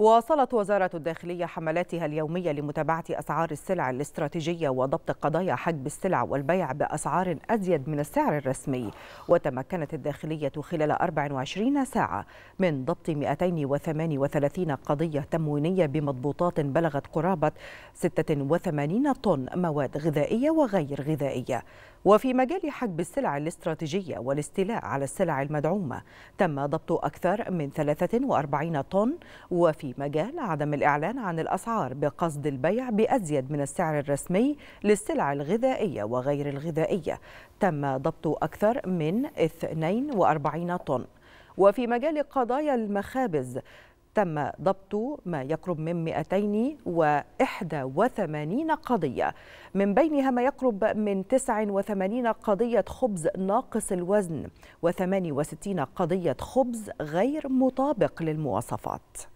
واصلت وزارة الداخلية حملاتها اليومية لمتابعة أسعار السلع الاستراتيجية وضبط قضايا حجب السلع والبيع بأسعار أزيد من السعر الرسمي وتمكنت الداخلية خلال 24 ساعة من ضبط 238 قضية تموينية بمضبوطات بلغت قرابة 86 طن مواد غذائية وغير غذائية وفي مجال حجب السلع الاستراتيجية والاستيلاء على السلع المدعومة تم ضبط أكثر من 43 طن وفي في مجال عدم الإعلان عن الأسعار بقصد البيع بأزيد من السعر الرسمي للسلع الغذائية وغير الغذائية تم ضبط أكثر من 42 طن وفي مجال قضايا المخابز تم ضبط ما يقرب من 281 قضية من بينها ما يقرب من 89 قضية خبز ناقص الوزن و68 قضية خبز غير مطابق للمواصفات